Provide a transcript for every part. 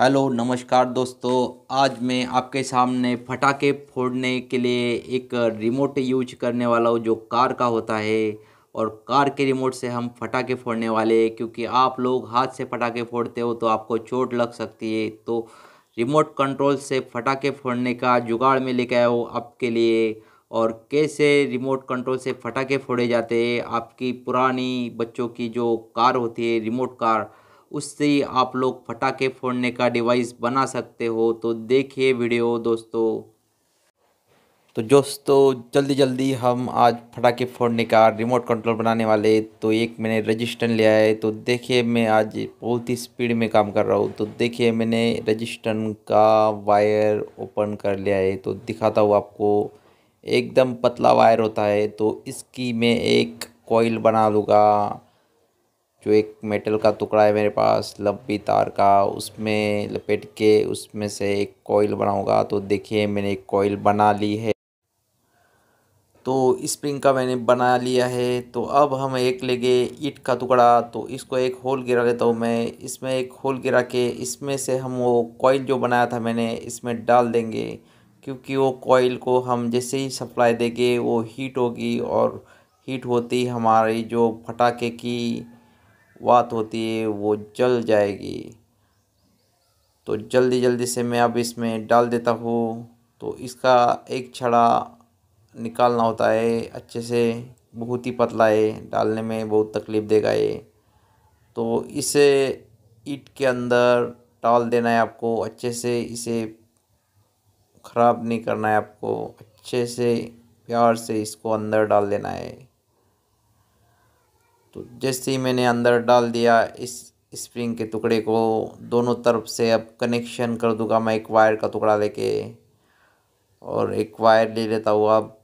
hello नमस्कार दोस्तों आज मैं आपके सामने फटाके फोड़ने के लिए एक रिमोट यूज करने वाला हूँ जो कार का होता है और कार के रिमोट से हम फटाके फोड़ने वाले हैं क्योंकि आप लोग हाथ से फटाके फोड़ते हो तो आपको चोट लग सकती है तो रिमोट कंट्रोल से फटाके फोड़ने का जुगाड़ में लेके आया हूँ आपके लिए और कैसे रिमोट कंट्रोल से फटाके फोड़े जाते हैं आपकी पुरानी बच्चों की जो कार होती है रिमोट कार उससे आप लोग फटाके फोड़ने का डिवाइस बना सकते हो तो देखिए वीडियो दोस्तों तो दोस्तों जल्दी जल्दी हम आज फटाके फोड़ने का रिमोट कंट्रोल बनाने वाले तो एक मैंने रजिस्टर लिया है तो देखिए मैं आज बहुत ही स्पीड में काम कर रहा हूँ तो देखिए मैंने रजिस्टन का वायर ओपन कर लिया है तो दिखाता हूँ आपको एकदम पतला वायर होता है तो इसकी मैं एक कॉइल बना लूँगा जो एक मेटल का टुकड़ा है मेरे पास लंबी तार का उसमें लपेट के उसमें से एक कॉयल बनाऊंगा तो देखिए मैंने एक कॉयल बना ली है तो स्प्रिंग का मैंने बना लिया है तो अब हम एक लेंगे ईट का टुकड़ा तो इसको एक होल गिरा लेता हूँ मैं इसमें एक होल गिरा के इसमें से हम वो कॉयल जो बनाया था मैंने इसमें डाल देंगे क्योंकि वो कॉइल को हम जैसे ही सप्लाई देंगे वो हीट होगी और हीट होती हमारी जो फटाके की बात होती है वो जल जाएगी तो जल्दी जल्दी से मैं अब इसमें डाल देता हूँ तो इसका एक छड़ा निकालना होता है अच्छे से बहुत ही पतला है डालने में बहुत तकलीफ़ देगा ये तो इसे ईट के अंदर डाल देना है आपको अच्छे से इसे ख़राब नहीं करना है आपको अच्छे से प्यार से इसको अंदर डाल देना है तो जैसे ही मैंने अंदर डाल दिया इस स्प्रिंग के टुकड़े को दोनों तरफ से अब कनेक्शन कर दूंगा मैं एक वायर का टुकड़ा लेके और एक वायर ले लेता हूँ अब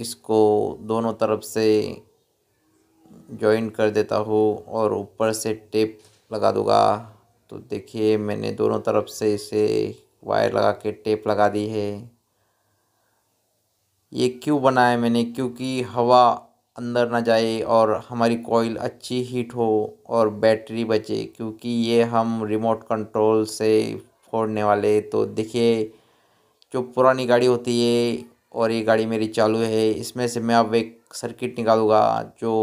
इसको दोनों तरफ से जॉइन कर देता हूँ और ऊपर से टेप लगा दूंगा तो देखिए मैंने दोनों तरफ से इसे वायर लगा के टेप लगा दी है ये क्यों बनाया मैंने क्योंकि हवा अंदर ना जाए और हमारी कोयल अच्छी हीट हो और बैटरी बचे क्योंकि ये हम रिमोट कंट्रोल से फोड़ने वाले तो देखिए जो पुरानी गाड़ी होती है और ये गाड़ी मेरी चालू है इसमें से मैं अब एक सर्किट निकालूँगा जो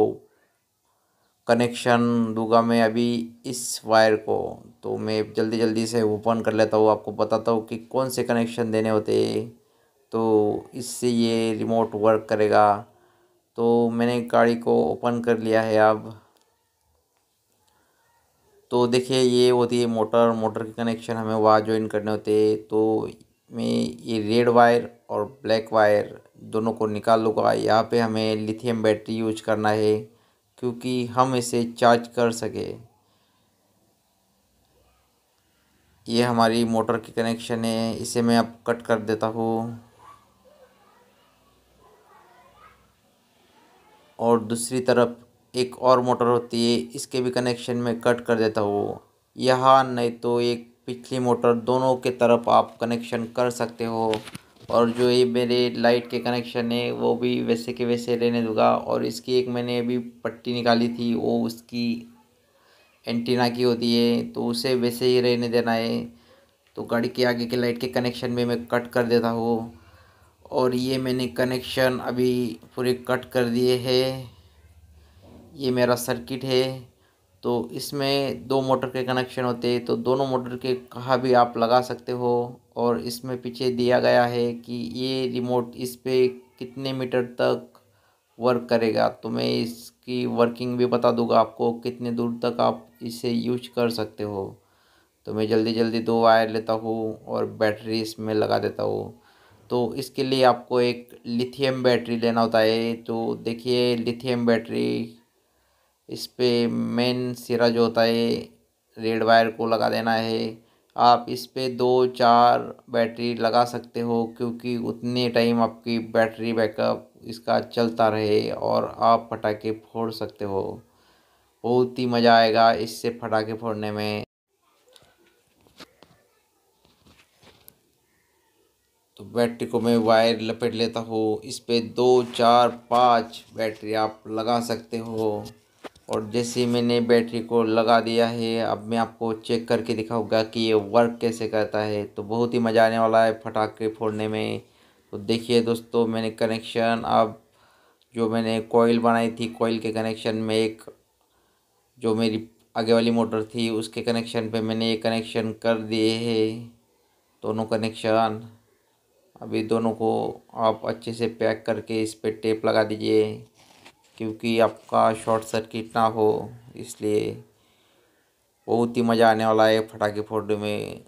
कनेक्शन दूंगा मैं अभी इस वायर को तो मैं जल्दी जल्दी से ओपन कर लेता हूँ आपको बताता हूँ कि कौन से कनेक्शन देने होते तो इससे ये रिमोट वर्क करेगा तो मैंने गाड़ी को ओपन कर लिया है अब तो देखिए ये होती है मोटर मोटर के कनेक्शन हमें वहाँ ज्वाइन करने होते हैं तो मैं ये रेड वायर और ब्लैक वायर दोनों को निकाल लूँगा यहाँ पे हमें लिथियम बैटरी यूज करना है क्योंकि हम इसे चार्ज कर सके ये हमारी मोटर की कनेक्शन है इसे मैं अब कट कर देता हूँ और दूसरी तरफ एक और मोटर होती है इसके भी कनेक्शन में कट कर देता हूँ यहाँ नहीं तो एक पिछली मोटर दोनों के तरफ आप कनेक्शन कर सकते हो और जो ये मेरे लाइट के कनेक्शन है वो भी वैसे के वैसे रहने दूंगा और इसकी एक मैंने अभी पट्टी निकाली थी वो उसकी एंटीना की होती है तो उसे वैसे ही रहने देना है तो गाड़ी के आगे के लाइट के कनेक्शन में मैं कट कर देता हूँ और ये मैंने कनेक्शन अभी पूरे कट कर दिए है ये मेरा सर्किट है तो इसमें दो मोटर के कनेक्शन होते हैं तो दोनों मोटर के कहाँ भी आप लगा सकते हो और इसमें पीछे दिया गया है कि ये रिमोट इस पर कितने मीटर तक वर्क करेगा तो मैं इसकी वर्किंग भी बता दूंगा आपको कितने दूर तक आप इसे यूज कर सकते हो तो मैं जल्दी जल्दी दो वायर लेता हूँ और बैटरी इसमें लगा देता हूँ तो इसके लिए आपको एक लिथियम बैटरी लेना होता है तो देखिए लिथियम बैटरी इस पर मेन सिरा जो होता है रेड वायर को लगा देना है आप इस पर दो चार बैटरी लगा सकते हो क्योंकि उतने टाइम आपकी बैटरी बैकअप इसका चलता रहे और आप पटाखे फोड़ सकते हो बहुत ही मज़ा आएगा इससे पटाखे फोड़ने में तो बैटरी को मैं वायर लपेट लेता हूँ इस पर दो चार पाँच बैटरी आप लगा सकते हो और जैसे मैंने बैटरी को लगा दिया है अब मैं आपको चेक करके दिखाऊंगा कि ये वर्क कैसे करता है तो बहुत ही मज़ा आने वाला है फटाके फोड़ने में तो देखिए दोस्तों मैंने कनेक्शन अब जो मैंने कोयल बनाई थी कोयल के कनेक्शन में एक जो मेरी आगे वाली मोटर थी उसके कनेक्शन पे मैंने ये कनेक्शन कर दिए है दोनों कनेक्शन अभी दोनों को आप अच्छे से पैक करके इस पर टेप लगा दीजिए क्योंकि आपका शॉर्ट सर्किट ना हो इसलिए बहुत ही मज़ा आने वाला है फटाके फोड़ने में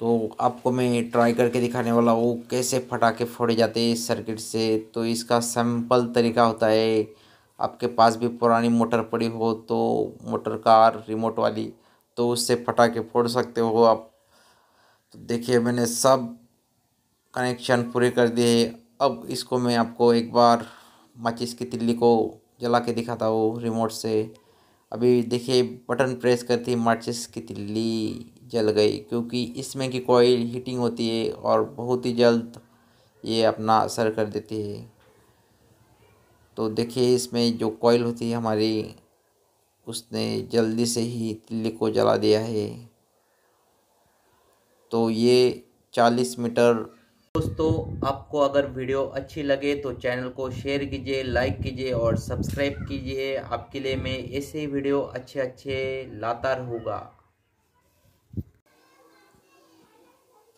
तो आपको मैं ट्राई करके दिखाने वाला हूँ कैसे फटाखे फोड़े जाते हैं इस सर्किट से तो इसका सिंपल तरीका होता है आपके पास भी पुरानी मोटर पड़ी हो तो मोटर कार रिमोट वाली तो उससे फटाखे फोड़ सकते हो आप तो देखिए मैंने सब कनेक्शन पूरे कर दिए अब इसको मैं आपको एक बार माचिस की तिल्ली को जला के दिखाता हूँ रिमोट से अभी देखिए बटन प्रेस करती माचिस की तिल्ली जल गई क्योंकि इसमें की कोयल हीटिंग होती है और बहुत ही जल्द ये अपना असर कर देती है तो देखिए इसमें जो कोयल होती है हमारी उसने जल्दी से ही तिल्ली को जला दिया है तो ये चालीस मीटर दोस्तों आपको अगर वीडियो अच्छी लगे तो चैनल को शेयर कीजिए लाइक कीजिए और सब्सक्राइब कीजिए आपके लिए मैं ऐसे वीडियो अच्छे अच्छे लाता रहूँगा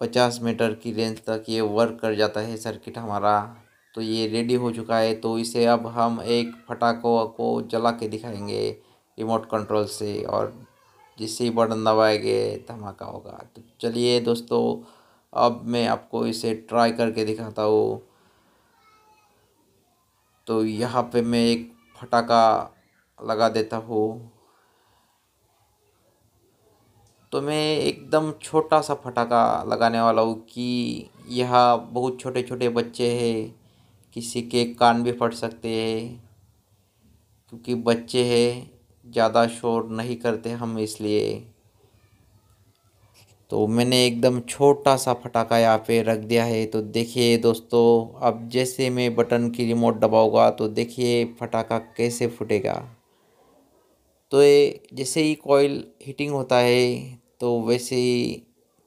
पचास मीटर की रेंज तक ये वर्क कर जाता है सर्किट हमारा तो ये रेडी हो चुका है तो इसे अब हम एक फटाखों को जला के दिखाएंगे रिमोट कंट्रोल से और जिससे ही बटन दबाएंगे धमाका होगा तो चलिए दोस्तों अब मैं आपको इसे ट्राई करके दिखाता हूँ तो यहाँ पे मैं एक फटाका लगा देता हूँ तो मैं एकदम छोटा सा फटाका लगाने वाला हूँ कि यह बहुत छोटे छोटे बच्चे हैं किसी के कान भी फट सकते हैं क्योंकि बच्चे हैं ज़्यादा शोर नहीं करते हम इसलिए तो मैंने एकदम छोटा सा फटाका यहाँ पे रख दिया है तो देखिए दोस्तों अब जैसे मैं बटन की रिमोट दबाऊंगा तो देखिए फटाका कैसे फूटेगा तो ये जैसे ही कॉयल हीटिंग होता है तो वैसे ही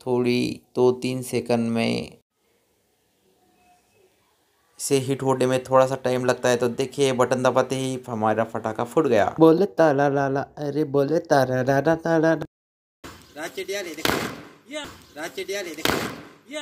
थोड़ी दो तो तीन सेकंड में से हीट होने में थोड़ा सा टाइम लगता है तो देखिए बटन दबाते ही हमारा फटाखा फूट गया बोले तारा लाला अरे बोले तारा लाला तारा